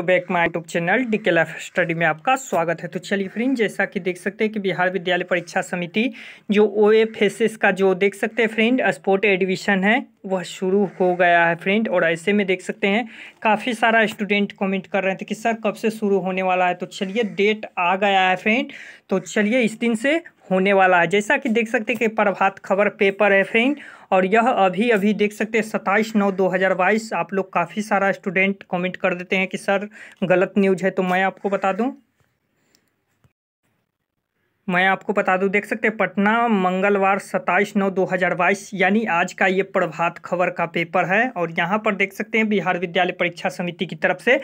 to back my YouTube channel DK life study में आपका स्वागत है तो चलिए फ्रेंड जैसा कि देख सकते हैं कि बिहार विद्यालय परीक्षा समिति जो ओ एफ का जो देख सकते हैं फ्रेंड स्पोर्ट एडमिशन है वह शुरू हो गया है फ्रेंड और ऐसे में देख सकते हैं काफ़ी सारा स्टूडेंट कमेंट कर रहे थे कि सर कब से शुरू होने वाला है तो चलिए डेट आ गया है फ्रेंड तो चलिए इस दिन से होने वाला है जैसा कि देख सकते हैं कि प्रभात खबर पेपर है फ्रेंड और यह अभी अभी देख सकते हैं सत्ताईस नौ दो हज़ार बाईस आप लोग काफ़ी सारा स्टूडेंट कमेंट कर देते हैं कि सर गलत न्यूज़ है तो मैं आपको बता दूं मैं आपको बता दूं देख सकते हैं पटना मंगलवार सत्ताईस नौ 2022 यानी आज का ये प्रभात खबर का पेपर है और यहाँ पर देख सकते हैं बिहार विद्यालय परीक्षा समिति की तरफ से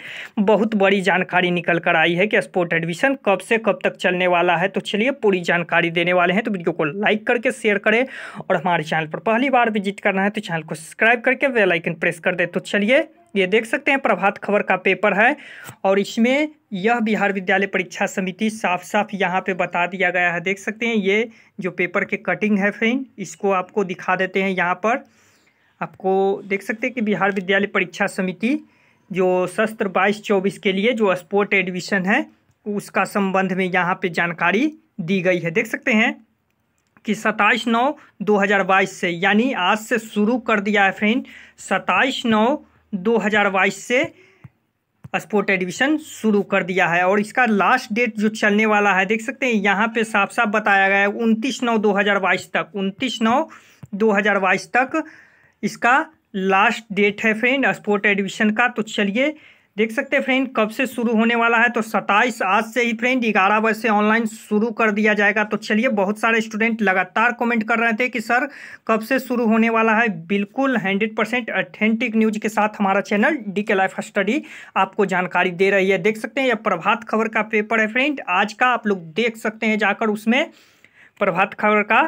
बहुत बड़ी जानकारी निकल कर आई है कि स्पोर्ट एडमिशन कब से कब तक चलने वाला है तो चलिए पूरी जानकारी देने वाले हैं तो वीडियो को लाइक करके शेयर करें और हमारे चैनल पर पहली बार विजिट करना है तो चैनल को सब्सक्राइब करके वेलाइकन प्रेस कर दे तो चलिए ये देख सकते हैं प्रभात खबर का पेपर है और इसमें यह बिहार विद्यालय परीक्षा समिति साफ साफ यहाँ पे बता दिया गया है देख सकते हैं ये जो पेपर के कटिंग है फ्रेंड इसको आपको दिखा देते हैं यहाँ पर आपको देख सकते हैं कि बिहार विद्यालय परीक्षा समिति जो शस्त्र बाईस चौबीस के लिए जो स्पोर्ट एडमिशन है उसका संबंध में यहाँ पर जानकारी दी गई है देख सकते हैं कि सत्ताईस नौ 2022 से यानी आज से शुरू कर दिया है फ्रेंड सत्ताईस नौ 2022 से स्पोर्ट एडमिशन शुरू कर दिया है और इसका लास्ट डेट जो चलने वाला है देख सकते हैं यहाँ पे साफ साफ बताया गया है उनतीस नौ दो हज़ार बाईस तक उनतीस नौ दो हज़ार बाईस तक इसका लास्ट डेट है फ्रेंड स्पोर्ट एडमिशन का तो चलिए देख सकते हैं फ्रेंड कब से शुरू होने वाला है तो 27 आज से ही फ्रेंड ग्यारह बजे से ऑनलाइन शुरू कर दिया जाएगा तो चलिए बहुत सारे स्टूडेंट लगातार कमेंट कर रहे थे कि सर कब से शुरू होने वाला है बिल्कुल 100 परसेंट अथेंटिक न्यूज के साथ हमारा channel D K life study आपको जानकारी दे रही है देख सकते हैं यह प्रभात खबर का पेपर है फ्रेंड आज का आप लोग देख सकते हैं जाकर उसमें प्रभात खबर का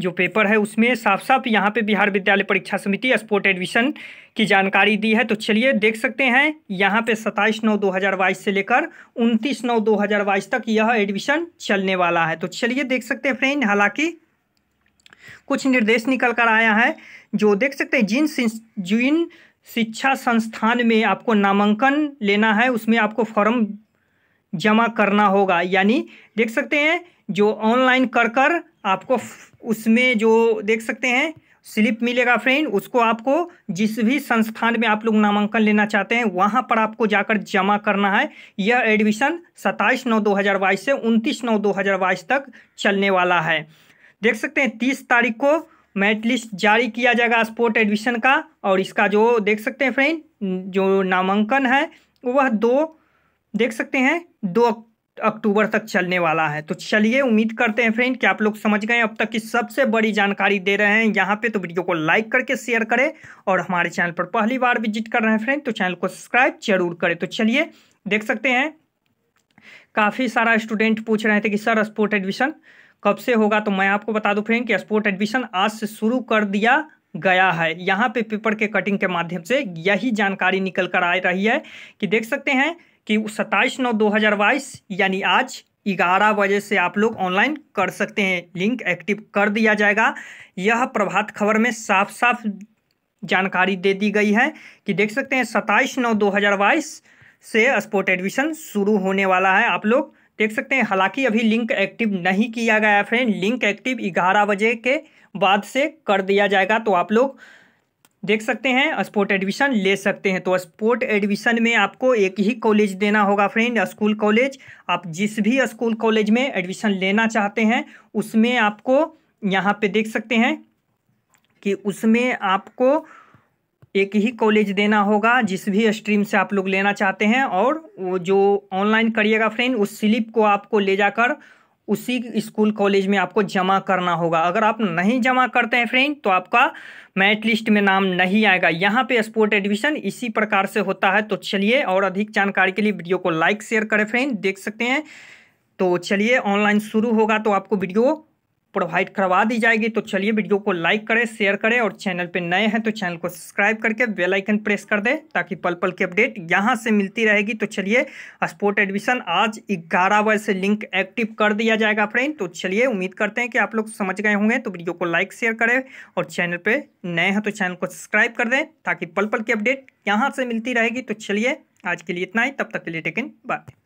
जो पेपर है उसमें साफ साफ यहाँ पे बिहार विद्यालय परीक्षा समिति स्पोर्ट एडमिशन की जानकारी दी है तो चलिए देख सकते हैं यहाँ पे सत्ताईस नौ 2022 से लेकर 29 नौ 2022 तक यह एडमिशन चलने वाला है तो चलिए देख सकते हैं फ्रेंड हालांकि कुछ निर्देश निकल कर आया है जो देख सकते हैं जिन जिन शिक्षा संस्थान में आपको नामांकन लेना है उसमें आपको फॉर्म जमा करना होगा यानी देख सकते हैं जो ऑनलाइन कर कर आपको उसमें जो देख सकते हैं स्लिप मिलेगा फ्रेंड उसको आपको जिस भी संस्थान में आप लोग नामांकन लेना चाहते हैं वहाँ पर आपको जाकर जमा करना है यह एडमिशन 27 नौ 2022 से 29 नौ 2022 तक चलने वाला है देख सकते हैं 30 तारीख को मेरिट लिस्ट जारी किया जाएगा स्पोर्ट एडमिशन का और इसका जो देख सकते हैं फ्रेंड जो नामांकन है वह दो देख सकते हैं दो अक्टूबर तक चलने वाला है तो चलिए उम्मीद करते हैं फ्रेंड कि आप लोग समझ गए अब तक की सबसे बड़ी जानकारी दे रहे हैं यहाँ पे तो वीडियो को लाइक करके शेयर करें और हमारे चैनल पर पहली बार विजिट कर रहे हैं फ्रेंड तो चैनल को सब्सक्राइब जरूर करें तो चलिए देख सकते हैं काफ़ी सारा स्टूडेंट पूछ रहे थे कि सर स्पोर्ट एडमिशन कब से होगा तो मैं आपको बता दूँ फ्रेंड कि स्पोर्ट एडमिशन आज से शुरू कर दिया गया है यहाँ पे पेपर के कटिंग के माध्यम से यही जानकारी निकल कर आ रही है कि देख सकते हैं कि सत्ताईस नौ दो हज़ार बाईस यानी आज ग्यारह बजे से आप लोग ऑनलाइन कर सकते हैं लिंक एक्टिव कर दिया जाएगा यह प्रभात खबर में साफ साफ जानकारी दे दी गई है कि देख सकते हैं सत्ताईस नौ दो हज़ार बाईस से स्पोर्ट एडमिशन शुरू होने वाला है आप लोग देख सकते हैं हालांकि अभी लिंक एक्टिव नहीं किया गया है फ्रेंड लिंक एक्टिव ग्यारह बजे के बाद से कर दिया जाएगा तो आप लोग देख सकते हैं स्पोर्ट एडमिशन ले सकते हैं तो स्पोर्ट एडमिशन में आपको एक ही कॉलेज देना होगा फ्रेंड स्कूल कॉलेज आप जिस भी स्कूल कॉलेज में एडमिशन लेना चाहते हैं उसमें आपको यहाँ पे देख सकते हैं कि उसमें आपको एक ही कॉलेज देना होगा जिस भी स्ट्रीम से आप लोग लेना चाहते हैं और वो जो ऑनलाइन करिएगा फ्रेंड उस स्लिप को आपको ले जाकर उसी स्कूल कॉलेज में आपको जमा करना होगा अगर आप नहीं जमा करते हैं फ्रेंड तो आपका मैट लिस्ट में नाम नहीं आएगा यहाँ पे स्पोर्ट एडमिशन इसी प्रकार से होता है तो चलिए और अधिक जानकारी के लिए वीडियो को लाइक शेयर करें फ्रेंड देख सकते हैं तो चलिए ऑनलाइन शुरू होगा तो आपको वीडियो प्रोवाइड करवा दी जाएगी तो चलिए वीडियो को लाइक करें शेयर करें और चैनल पे नए हैं तो चैनल को सब्सक्राइब करके बेल आइकन प्रेस कर दें ताकि पल पल की अपडेट यहां से मिलती रहेगी तो चलिए स्पोर्ट एडमिशन आज ग्यारह बजे से लिंक एक्टिव कर दिया जाएगा फ्रेंड तो चलिए उम्मीद करते हैं कि आप लोग समझ गए होंगे तो वीडियो को लाइक शेयर करें और चैनल पर नए हैं तो चैनल को सब्सक्राइब कर दें ताकि पल पल की अपडेट यहाँ से मिलती रहेगी तो चलिए आज के लिए इतना ही तब तक के लिए टेकिन बाय